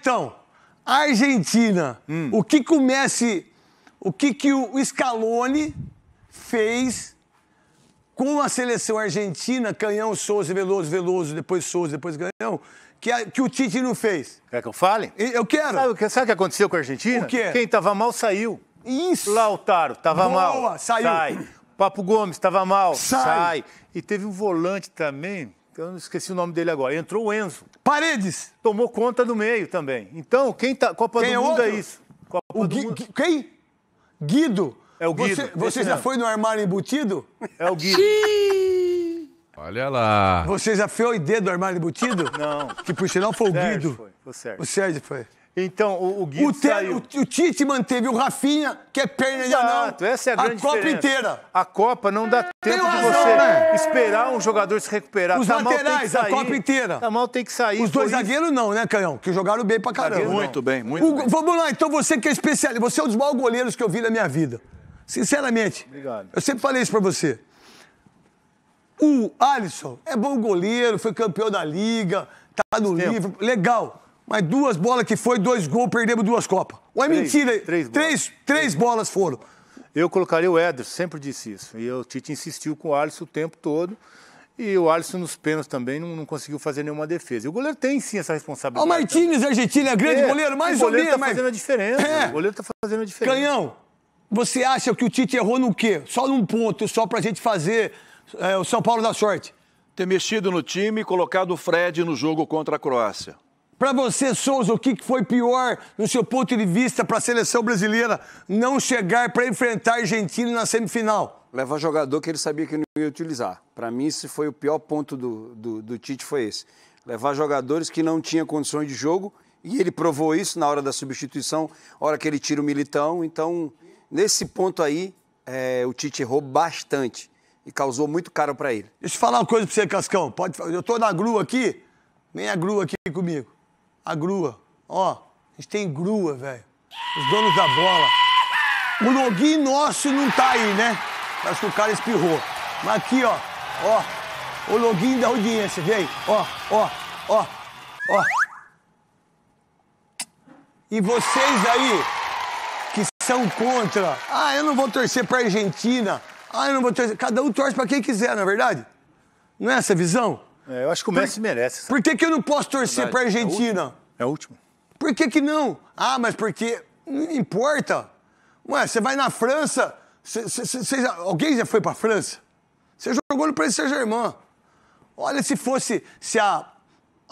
Então, Argentina, hum. o que comece, o que, que o Scaloni fez com a seleção argentina, Canhão, Souza, Veloso, Veloso, depois Souza, depois Canhão, que, a, que o Tite não fez. Quer que eu fale? Eu quero. Sabe, o que aconteceu com a Argentina? O quê? Quem tava mal saiu. Isso. Lautaro tava Boa, mal. Boa, saiu. Sai. Papo Gomes tava mal. Sai. sai. E teve um volante também eu não esqueci o nome dele agora. Entrou o Enzo. Paredes! Tomou conta do meio também. Então, quem tá. Copa quem do é Mundo outro? é isso. Copa o Gui, Mundo... Quem? Guido. É o Guido. Você, você já foi no armário embutido? É o Guido. Olha lá. Você já foi o ID do armário embutido? Não. Que por sinal foi o, Guido. Foi. O Sérgio. O Sérgio foi. Então, o, o o, saiu. O, o, Tite manteve o Rafinha, que é perna de anão. essa é a grande A Copa diferença. inteira. A Copa não dá tempo razão, de você né? esperar um jogador se recuperar. Os tá laterais, a Copa inteira. Tá mal, tem que sair. Os dois zagueiros não, né, Canhão? Que jogaram bem pra caramba. muito bem, muito o, bem. Vamos lá, então, você que é especialista. Você é um dos maiores goleiros que eu vi na minha vida. Sinceramente. Obrigado. Eu sempre falei isso pra você. O Alisson é bom goleiro, foi campeão da Liga, tá no livro, legal. Mas duas bolas que foi, dois gols, perdemos duas Copas. Ou é três, mentira? Três, três, bolas. três bolas foram. Eu colocaria o Ederson, sempre disse isso. E o Tite insistiu com o Alisson o tempo todo. E o Alisson nos pênaltis também não, não, conseguiu fazer nenhuma defesa. E o goleiro tem sim essa responsabilidade. O Martínez, Argentina, grande é, goleiro, mais o goleiro está Tá mas... fazendo a diferença. É. O goleiro tá fazendo a diferença. Canhão, você acha que o Tite errou no quê? Só num ponto, só pra gente fazer é, o São Paulo da sorte? Ter mexido no time e colocado o Fred no jogo contra a Croácia. Para você, Souza, o que foi pior, no seu ponto de vista, para a seleção brasileira não chegar para enfrentar a Argentina na semifinal? Levar jogador que ele sabia que não ia utilizar. Para mim, esse foi o pior ponto do, do, do Tite, foi esse. Levar jogadores que não tinham condições de jogo, e ele provou isso na hora da substituição, hora que ele tira o militão. Então, nesse ponto aí, é, o Tite errou bastante e causou muito caro para ele. Deixa eu falar uma coisa para você, Cascão. Pode, eu estou na grua aqui, nem a é grua aqui comigo a grua. Ó, a gente tem grua, velho. Os donos da bola. O login nosso não tá aí, né? Acho que o cara espirrou. Mas aqui, ó, ó, o login da audiência, vem aí. Ó, ó, ó, ó. E vocês aí que são contra, ah, eu não vou torcer pra Argentina, ah, eu não vou torcer. Cada um torce pra quem quiser, não é verdade? Não é essa a visão? É, eu acho que o Messi por, merece. Sabe? Por que, que eu não posso torcer para a é Argentina? É o último. Por que, que não? Ah, mas porque. Não importa. Ué, você vai na França. Cê, cê, cê, alguém já foi para França? Você jogou no Paris Saint-Germain. Olha se fosse. Se a,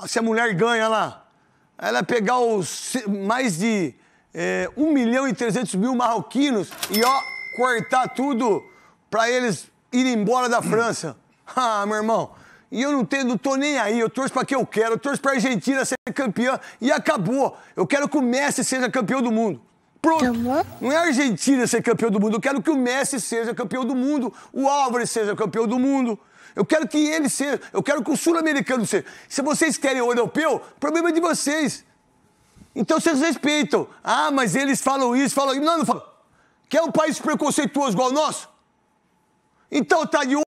se a mulher ganha lá. Ela pegar os mais de é, 1 milhão e 300 mil marroquinos e, ó, cortar tudo para eles irem embora da França. ah, meu irmão. E eu não tenho, não tô nem aí, eu torço para quem eu quero, eu torço para a Argentina ser campeã e acabou. Eu quero que o Messi seja campeão do mundo. Pronto. Então, não é a Argentina ser campeão do mundo, eu quero que o Messi seja campeão do mundo, o Álvares seja campeão do mundo. Eu quero que ele seja, eu quero que o sul-americano seja. Se vocês querem o europeu, problema é de vocês. Então vocês respeitam. Ah, mas eles falam isso, falam isso. Não, não falam. Quer é um país preconceituoso igual o nosso? Então tá de